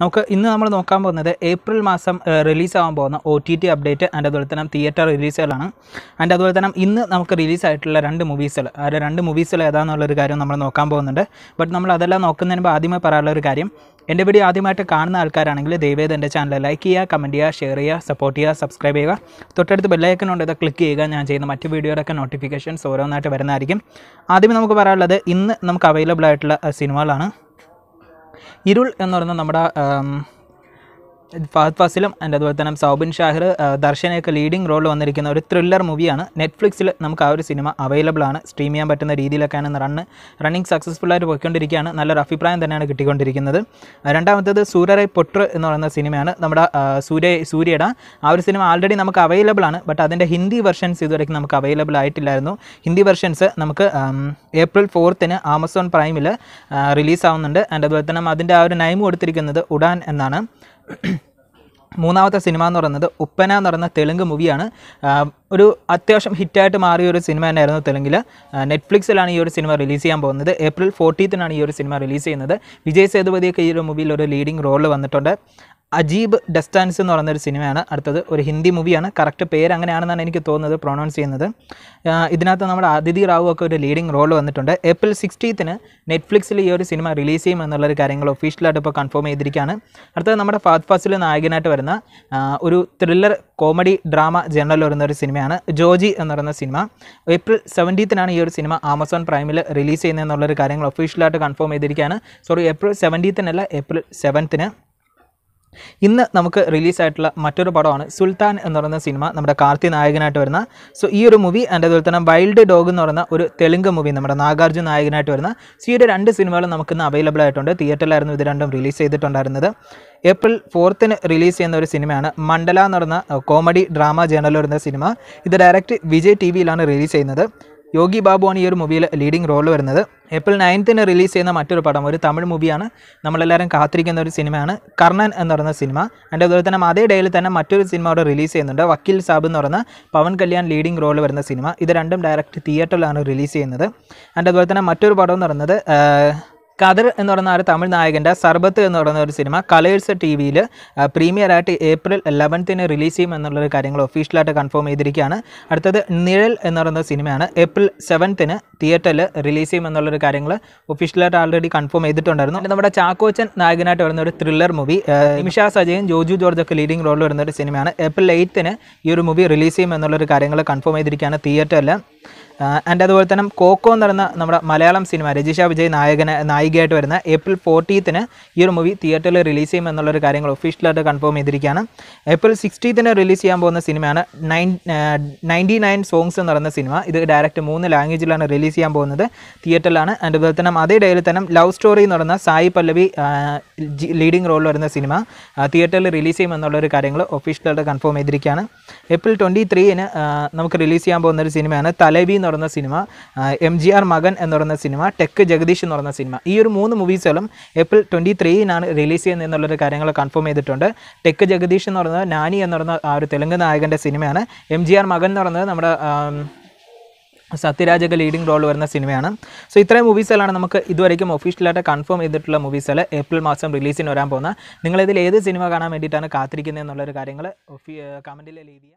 നമുക്ക് ഇന്ന് നമ്മൾ നോക്കാൻ പോകുന്നത് ഏപ്രിൽ മാസം റിലീസാവാൻ പോകുന്ന O T T update and അതുപോലെ തന്നെ തിയേറ്റർ റിലീസുകളാണ് ആൻഡ് അതുപോലെ തന്നെ ഇന്ന് നമുക്ക് റിലീസായിട്ടുള്ള രണ്ട് മൂവീസുകൾ ആ രണ്ട് മൂവീസുകൾ ഏതാണെന്നുള്ളൊരു കാര്യം നമ്മൾ നോക്കാൻ പോകുന്നുണ്ട് ബട്ട് നമ്മൾ അതെല്ലാം നോക്കുന്നതിന് മുമ്പ് ആദ്യമേ പറയാനുള്ള ഒരു കാര്യം എൻ്റെ വീഡിയോ ആദ്യമായിട്ട് കാണുന്ന ആൾക്കാരാണെങ്കിൽ ദയവേത് എൻ്റെ ചാനൽ ലൈക്ക് ചെയ്യുക കമൻറ്റ് ചെയ്യുക ഷെയർ ചെയ്യുക സപ്പോർട്ട് ചെയ്യുക സബ്സ്ക്രൈബ് ചെയ്യുക തൊട്ടടുത്ത് ബെല്ലൈക്കനുണ്ട് ഇത് ക്ലിക്ക് ചെയ്യുക ഞാൻ ചെയ്യുന്ന മറ്റ് വീഡിയോയുടെയൊക്കെ നോട്ടിഫിക്കേഷൻസ് ഓരോന്നായിട്ട് വരുന്നതായിരിക്കും ആദ്യം നമുക്ക് പറയാനുള്ളത് ഇന്ന് നമുക്ക് അവൈലബിൾ ആയിട്ടുള്ള സിനിമകളാണ് ഇരുൾ എന്ന് പറയുന്നത് നമ്മുടെ ഫഹദ് ഫാസിലും ആൻഡ് അതുപോലെ തന്നെ സൗബിൻ ഷാഹിർ ദർശനയൊക്കെ ലീഡിംഗ് റോൾ വന്നിരിക്കുന്ന ഒരു ത്രില്ലർ മൂവിയാണ് നെറ്റ്ഫ്ലിക്സിൽ നമുക്ക് ആ ഒരു സിനിമ അവൈലബിൾ ആണ് സ്ട്രീം ചെയ്യാൻ പറ്റുന്ന രീതിയിലൊക്കെയാണ് റണ്ണ് റണ്ണിങ് സക്സസ്ഫുൾ ആയിട്ട് പോയിക്കൊണ്ടിരിക്കുകയാണ് നല്ലൊരു അഭിപ്രായം തന്നെയാണ് കിട്ടിക്കൊണ്ടിരിക്കുന്നത് രണ്ടാമത്തേത് സൂര്യറെ പൊട്ടർ എന്ന് പറയുന്ന സിനിമയാണ് നമ്മുടെ സൂര്യ സൂര്യയുടെ ആ ഒരു സിനിമ ആൾറെഡി നമുക്ക് അവൈലബിൾ ആണ് ബട്ട് അതിൻ്റെ ഹിന്ദി വെർഷൻസ് ഇതുവരെയ്ക്കും നമുക്ക് അവൈലബിൾ ആയിട്ടില്ലായിരുന്നു ഹിന്ദി വെർഷൻസ് നമുക്ക് ഏപ്രിൽ ഫോർത്തിന് ആമസോൺ പ്രൈമിൽ റിലീസ് ആവുന്നുണ്ട് ആൻഡ് അതുപോലെ തന്നെ അതിൻ്റെ ആ ഒരു നൈമ് കൊടുത്തിരിക്കുന്നത് ഉഡാൻ എന്നാണ് മൂന്നാമത്തെ സിനിമ എന്ന് പറയുന്നത് ഉപ്പന എന്ന് പറയുന്ന തെലുങ്ക് മൂവിയാണ് ഒരു അത്യാവശ്യം ഹിറ്റായിട്ട് മാറിയ ഒരു സിനിമ തന്നെയായിരുന്നു തെലുങ്കിൽ നെറ്റ്ഫ്ലിക്സിലാണ് ഈ ഒരു സിനിമ റിലീസ് ചെയ്യാൻ പോകുന്നത് ഏപ്രിൽ ഫോർട്ടീത്തിനാണ് ഈ ഒരു സിനിമ റിലീസ് ചെയ്യുന്നത് വിജയ് സേതുപതിയൊക്കെ ഈ ഒരു മൂവിയിൽ ഒരു ലീഡിംഗ് റോളിൽ വന്നിട്ടുണ്ട് അജീബ് ഡെസ്റ്റാൻസ് എന്ന് പറയുന്നൊരു സിനിമയാണ് അടുത്തത് ഒരു ഹിന്ദി മൂവിയാണ് കറക്റ്റ് പേര് അങ്ങനെയാണെന്നാണ് എനിക്ക് തോന്നുന്നത് പ്രൊണൗൺസ് ചെയ്യുന്നത് ഇതിനകത്ത് നമ്മുടെ അതിഥി റാവു ഒക്കെ ഒരു ലീഡിംഗ് റോൾ വന്നിട്ടുണ്ട് ഏപ്രിൽ സിക്സ്റ്റീത്തിന് നെറ്റ്ഫ്ലിക്സിൽ ഈ ഒരു സിനിമ റിലീസ് ചെയ്യും എന്നുള്ളൊരു കാര്യങ്ങൾ ഒഫീഷ്യലായിട്ട് ഇപ്പോൾ കൺഫേം ചെയ്തിരിക്കുകയാണ് അടുത്തത് നമ്മുടെ ഫാദ് ഫാസിലെ നായകനായിട്ട് വരുന്ന ഒരു ത്രില്ലർ കോമഡി ഡ്രാമ ജനറൽ വരുന്ന ഒരു സിനിമയാണ് ജോജി എന്ന് പറയുന്ന സിനിമ ഏപ്രിൽ സെവൻറ്റീത്തിനാണ് ഈ ഒരു സിനിമ ആമസോൺ പ്രൈമിൽ റിലീസ് എന്നുള്ളൊരു കാര്യങ്ങൾ ഒഫീഷ്യലായിട്ട് കൺഫേം ചെയ്തിരിക്കുകയാണ് സോറി ഏപ്രിൽ സെവൻറ്റീത്തിനല്ല ഏപ്രിൽ സെവൻത്തിന് ഇന്ന് നമുക്ക് റിലീസായിട്ടുള്ള മറ്റൊരു പടമാണ് സുൽത്താൻ എന്ന് പറയുന്ന സിനിമ നമ്മുടെ കാർത്തി നായകനായിട്ട് വരുന്ന സോ ഈ ഒരു മൂവി എൻ്റെ അതുപോലെ തന്നെ വൈൽഡ് ഡോഗ് എന്ന് പറയുന്ന ഒരു തെലുങ്ക് മൂവി നമ്മുടെ നാഗാർജുൻ നായകനായിട്ട് വരുന്ന സോ ഈ ഒരു രണ്ട് സിനിമകളും നമുക്കിന്ന് അവൈലബിൾ ആയിട്ടുണ്ട് തിയേറ്ററിലായിരുന്നു ഇത് രണ്ടും റിലീസ് ചെയ്തിട്ടുണ്ടായിരുന്നത് ഏപ്രിൽ ഫോർത്തിന് റിലീസ് ചെയ്യുന്ന ഒരു സിനിമയാണ് മണ്ഡല എന്ന് പറയുന്ന കോമഡി ഡ്രാമ ജേണലിൽ വരുന്ന സിനിമ ഇത് ഡയറക്റ്റ് വിജയ് ടി വിയിലാണ് റിലീസ് ചെയ്യുന്നത് യോഗി ബാബുവാണ് ഈ ഒരു മൂവിയിൽ ലീഡിംഗ് റോൾ വരുന്നത് ഏപ്രിൽ നയൻത്തിന് റിലീസ് ചെയ്യുന്ന മറ്റൊരു പടം ഒരു തമിഴ് മൂവിയാണ് നമ്മളെല്ലാവരും കാത്തിരിക്കുന്ന ഒരു സിനിമയാണ് കർണൻ എന്ന് പറയുന്ന സിനിമ അതിൻ്റെ അതുപോലെ തന്നെ അതേ ഡേയിൽ തന്നെ മറ്റൊരു സിനിമ അവിടെ റിലീസ് ചെയ്യുന്നുണ്ട് വക്കീൽ സാബ് എന്ന് പറയുന്ന പവൻ കല്യാൺ ലീഡിംഗ് റോൾ വരുന്ന സിനിമ ഇത് രണ്ടും ഡയറക്റ്റ് തിയേറ്ററിലാണ് റിലീസ് ചെയ്യുന്നത് അതിൻ്റെ അതുപോലെ തന്നെ മറ്റൊരു പടം എന്ന് പറയുന്നത് കതിർ എന്ന് പറയുന്ന ഒരു തമിഴ് നായകൻ്റെ സർബത്ത് എന്ന് പറയുന്ന ഒരു സിനിമ കളേഴ്സ് ടി വിയിൽ ആയിട്ട് ഏപ്രിൽ ലെവൻത്തിന് റിലീസ് ചെയ്യും എന്നുള്ളൊരു കാര്യങ്ങൾ ഒഫീഷ്യലായിട്ട് കൺഫേം ചെയ്തിരിക്കുകയാണ് അടുത്തത് നിഴൽ എന്ന് പറയുന്ന സിനിമയാണ് ഏപ്രിൽ സെവൻത്തിന് തിയേറ്ററിൽ റിലീസ് ചെയ്യും എന്നുള്ളൊരു കാര്യങ്ങൾ ഒഫീഷ്യലായിട്ട് ആൾറെഡി കൺഫേം ചെയ്തിട്ടുണ്ടായിരുന്നു നമ്മുടെ ചാക്കോച്ചൻ നായകനായിട്ട് വരുന്ന ഒരു ത്രില്ലർ മൂവി നിമിഷ സജയും ജോജു ജോർജ് ഒക്കെ ലീഡിംഗ് റോളിൽ വരുന്ന ഒരു സിനിമയാണ് ഏപ്രിൽ എയ്ത്തിന് ഈ ഒരു മൂവി റിലീസ് ചെയ്യും എന്നുള്ളൊരു കാര്യങ്ങൾ കൺഫേം ചെയ്തിരിക്കുകയാണ് തിയേറ്ററിൽ ആൻഡ് അതുപോലെ തന്നെ കോക്കോ എന്ന് പറയുന്ന നമ്മുടെ മലയാളം സിനിമ രജിഷ വിജയ് നായകന നായികയായിട്ട് വരുന്ന ഏപ്രിൽ ഫോർട്ടീത്തിന് ഈ ഒരു മൂവി തിയേറ്ററിൽ റിലീസ് ചെയ്യും എന്നുള്ളൊരു കാര്യങ്ങൾ ഒഫീഷ്യലായിട്ട് കൺഫേം ചെയ്തിരിക്കുകയാണ് ഏപ്രിൽ സിക്സ്റ്റീത്തിന് റിലീസ് ചെയ്യാൻ പോകുന്ന സിനിമയാണ് നയൻ നയൻറ്റി നയൻ സോങ്സ് എന്ന് പറയുന്ന സിനിമ ഇത് ഡയറക്റ്റ് മൂന്ന് ലാംഗ്വേജിലാണ് റിലീസ് റിലീസ് ചെയ്യാൻ പോകുന്നത് തിയേറ്ററിലാണ് അതുപോലെ തന്നെ അതേ ഡേയിൽ തന്നെ ലവ് സ്റ്റോറി എന്ന് പറയുന്ന സായി പല്ലവി ലീഡിംഗ് റോളിൽ വരുന്ന സിനിമ തിയേറ്ററിൽ റിലീസ് ചെയ്യുമെന്നുള്ളൊരു കാര്യങ്ങൾ ഒഫീഷ്യലായിട്ട് കൺഫേം ചെയ്തിരിക്കുകയാണ് ഏപ്രിൽ ട്വൻറ്റി ത്രീന് നമുക്ക് റിലീസ് ചെയ്യാൻ പോകുന്ന ഒരു സിനിമയാണ് തലവി എന്ന് പറയുന്ന സിനിമ എം ജി ആർ മകൻ എന്ന് പറയുന്ന സിനിമ ടെക് ജഗദീഷ് എന്ന് പറയുന്ന സിനിമ ഈ ഒരു മൂന്ന് മൂവീസുകളും ഏപ്രിൽ ട്വൻറ്റി ത്രീനാണ് റിലീസ് ചെയ്യുന്നത് എന്നുള്ളൊരു കാര്യങ്ങൾ കൺഫേം ചെയ്തിട്ടുണ്ട് ടെക് ജഗദീഷ് എന്ന് പറയുന്നത് നാനി എന്ന് പറയുന്ന ആ ഒരു തെലുങ്ക് നായകൻ്റെ സിനിമയാണ് എം ജി ആർ മകൻ എന്ന് പറയുന്നത് നമ്മുടെ സത്യരാജൊക്കെ ലീഡിംഗ് റോൾ വരുന്ന സിനിമയാണ് സോ ഇത്രയും മൂവീസുകളാണ് നമുക്ക് ഇതുവരെയും ഒഫീഷ്യലായിട്ട് കൺഫേം ചെയ്തിട്ടുള്ള മൂവീസുകൾ ഏപ്രിൽ മാസം റിലീസിന് വരാൻ പോകുന്ന നിങ്ങളിതിൽ ഏത് സിനിമ കാണാൻ വേണ്ടിയിട്ടാണ് കാത്തിരിക്കുന്നത് എന്നുള്ളൊരു കാര്യങ്ങൾ കമൻറ്റിൽ ലീവ് ചെയ്യുക